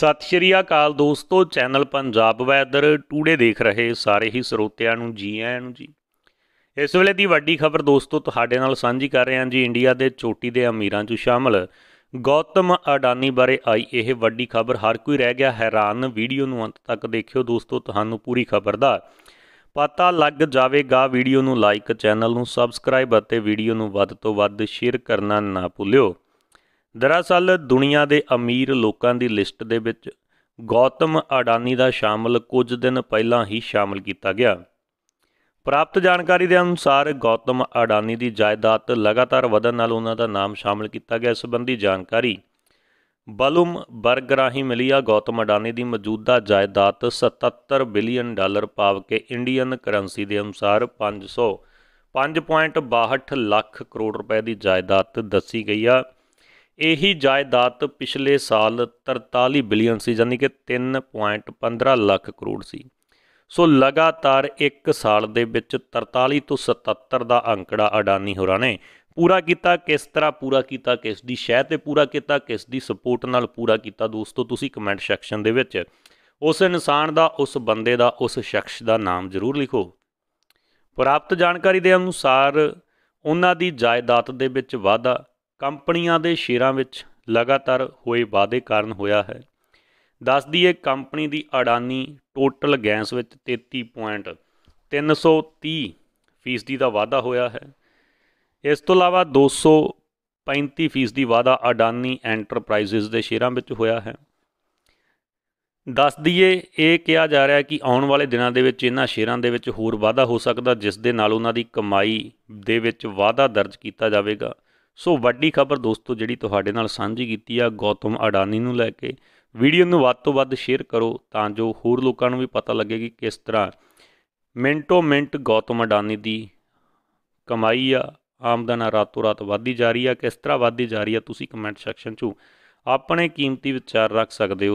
ਸਤਿ ਸ਼੍ਰੀ ਅਕਾਲ ਦੋਸਤੋ channel Punjab weather today ਦੇਖ ਰਹੇ ਸਾਰੇ ਹੀ ਸਰੋਤਿਆਂ ਨੂੰ ਜੀ ਆਇਆਂ ਨੂੰ ਜੀ ਇਸ ਵੇਲੇ ਦੀ ਵੱਡੀ ਖਬਰ ਦੋਸਤੋ ਤੁਹਾਡੇ ਨਾਲ ਸਾਂਝੀ ਕਰ ਰਹੇ ਹਾਂ ਜੀ ਇੰਡੀਆ ਦੇ ਚੋਟੀ ਦੇ ਅਮੀਰਾਂ 'ਚ ਸ਼ਾਮਲ ਗੌਤਮ ਅਡਾਨੀ ਬਾਰੇ ਆਈ ਇਹ ਵੱਡੀ ਖਬਰ ਹਰ ਕੋਈ ਰਹਿ ਗਿਆ ਹੈਰਾਨ ਵੀਡੀਓ ਨੂੰ ਅੰਤ ਤੱਕ ਦੇਖਿਓ ਦੋਸਤੋ ਤੁਹਾਨੂੰ ਪੂਰੀ ਖਬਰ ਦਾ ਪਤਾ ਲੱਗ ਜਾਵੇਗਾ ਵੀਡੀਓ ਨੂੰ ਲਾਈਕ ਚੈਨਲ ਨੂੰ ਸਬਸਕ੍ਰਾਈਬ ਅਤੇ ਵੀਡੀਓ ਨੂੰ ਵੱਧ ਤੋਂ ਵੱਧ ਸ਼ੇਅਰ ਕਰਨਾ ਨਾ ਭੁੱਲਿਓ ਦਰਅਸਲ ਦੁਨੀਆ ਦੇ ਅਮੀਰ ਲੋਕਾਂ ਦੀ ਲਿਸਟ ਦੇ ਵਿੱਚ ਗੌਤਮ ਅਡਾਨੀ ਦਾ ਸ਼ਾਮਲ ਕੁਝ ਦਿਨ ਪਹਿਲਾਂ ਹੀ ਸ਼ਾਮਲ ਕੀਤਾ ਗਿਆ ਪ੍ਰਾਪਤ ਜਾਣਕਾਰੀ ਦੇ ਅਨੁਸਾਰ ਗੌਤਮ ਅਡਾਨੀ ਦੀ ਜਾਇਦਾਦ ਲਗਾਤਾਰ ਵਧਣ ਨਾਲ ਉਹਨਾਂ ਦਾ ਨਾਮ ਸ਼ਾਮਲ ਕੀਤਾ ਗਿਆ ਇਸ ਸੰਬੰਧੀ ਜਾਣਕਾਰੀ ਬਲੂਮ ਬਰਗ ਰਾਹੀਂ ਮਿਲੀ ਆ ਗੌਤਮ ਅਡਾਨੀ ਦੀ ਮੌਜੂਦਾ ਜਾਇਦਾਦ 77 ਬਿਲੀਅਨ ਡਾਲਰ ਪਾਵ ਕੇ ਇੰਡੀਅਨ ਕਰੰਸੀ ਦੇ ਅਨੁਸਾਰ 500 5.62 ਲੱਖ ਕਰੋੜ ਰੁਪਏ ਦੀ ਜਾਇਦਾਦ ਦੱਸੀ ਗਈ ਆ ਇਹੀ ਜਾਇਦਾਦ ਪਿਛਲੇ ਸਾਲ 43 ਬਿਲੀਅਨ ਸੀ ਯਾਨੀ ਕਿ 3.15 ਲੱਖ ਕਰੋੜ ਸੀ ਸੋ ਲਗਾਤਾਰ 1 ਸਾਲ ਦੇ ਵਿੱਚ 43 ਤੋਂ 77 ਦਾ ਅੰਕੜਾ ਅਡਾਨੀ ਹੋਰਾਂ ਨੇ ਪੂਰਾ ਕੀਤਾ ਕਿਸ ਤਰ੍ਹਾਂ ਪੂਰਾ ਕੀਤਾ ਕਿਸ ਦੀ ਸ਼ਹਿ ਤੇ ਪੂਰਾ ਕੀਤਾ ਕਿਸ ਦੀ ਸਪੋਰਟ ਨਾਲ ਪੂਰਾ ਕੀਤਾ ਦੋਸਤੋ ਤੁਸੀਂ ਕਮੈਂਟ ਸੈਕਸ਼ਨ ਦੇ ਵਿੱਚ ਉਸ ਇਨਸਾਨ ਦਾ ਉਸ ਬੰਦੇ ਦਾ ਉਸ ਸ਼ਖਸ ਦਾ ਨਾਮ ਜ਼ਰੂਰ ਲਿਖੋ ਪ੍ਰਾਪਤ ਜਾਣਕਾਰੀ ਦੇ ਅਨੁਸਾਰ ਉਹਨਾਂ ਦੀ ਜਾਇਦਾਦ ਦੇ ਵਿੱਚ ਵਾਧਾ ਕੰਪਨੀਆਂ ਦੇ ਸ਼ੇਅਰਾਂ ਵਿੱਚ ਲਗਾਤਾਰ ਹੋਏ ਵਾਧੇ ਕਾਰਨ ਹੋਇਆ ਹੈ ਦੱਸਦੀ ਹੈ ਕੰਪਨੀ ਦੀ ਅਡਾਨੀ ਟੋਟਲ ਗੈਸ ਵਿੱਚ 33.330 ਫੀਸਦੀ ਦਾ ਵਾਧਾ ਹੋਇਆ ਹੈ ਇਸ ਤੋਂ ਇਲਾਵਾ 235 ਫੀਸਦੀ ਵਾਧਾ ਅਡਾਨੀ ਐਂਟਰਪ੍ਰਾਈਜ਼ਸ ਦੇ ਸ਼ੇਅਰਾਂ ਵਿੱਚ ਹੋਇਆ ਹੈ ਦੱਸ ਦਈਏ ਇਹ ਕਿਹਾ ਜਾ ਰਿਹਾ ਕਿ ਆਉਣ ਵਾਲੇ ਦਿਨਾਂ ਦੇ ਵਿੱਚ ਇਹਨਾਂ ਸ਼ੇਅਰਾਂ ਦੇ ਵਿੱਚ ਹੋਰ ਵਾਧਾ ਹੋ ਸਕਦਾ ਜਿਸ ਦੇ ਨਾਲ ਉਹਨਾਂ ਦੀ ਕਮਾਈ ਦੇ ਵਿੱਚ ਵਾਧਾ ਦਰਜ ਕੀਤਾ ਜਾਵੇਗਾ ਸੋ ਵੱਡੀ ਖਬਰ ਦੋਸਤੋ ਜਿਹੜੀ ਤੁਹਾਡੇ ਨਾਲ ਸਾਂਝੀ ਕੀਤੀ ਆ ਗੌਤਮ ਅਡਾਨੀ ਨੂੰ ਲੈ ਕੇ ਵੀਡੀਓ ਨੂੰ ਵੱਧ ਤੋਂ ਵੱਧ ਸ਼ੇਅਰ ਕਰੋ ਤਾਂ ਜੋ ਹੋਰ ਲੋਕਾਂ ਨੂੰ ਵੀ ਪਤਾ ਲੱਗੇ ਕਿ ਕਿਸ ਤਰ੍ਹਾਂ ਮਿੰਟੋ ਮਿੰਟ ਗੌਤਮ ਅਡਾਨੀ ਦੀ ਕਮਾਈ ਆ ਆਮਦਨ ਰਾਤੋਂ ਰਾਤ ਵਧਦੀ ਜਾ ਰਹੀ ਆ ਕਿਸ ਤਰ੍ਹਾਂ ਵਧਦੀ ਜਾ ਰਹੀ ਆ ਤੁਸੀਂ ਕਮੈਂਟ ਸੈਕਸ਼ਨ 'ਚ ਆਪਣੇ ਕੀਮਤੀ ਵਿਚਾਰ ਰੱਖ ਸਕਦੇ ਹੋ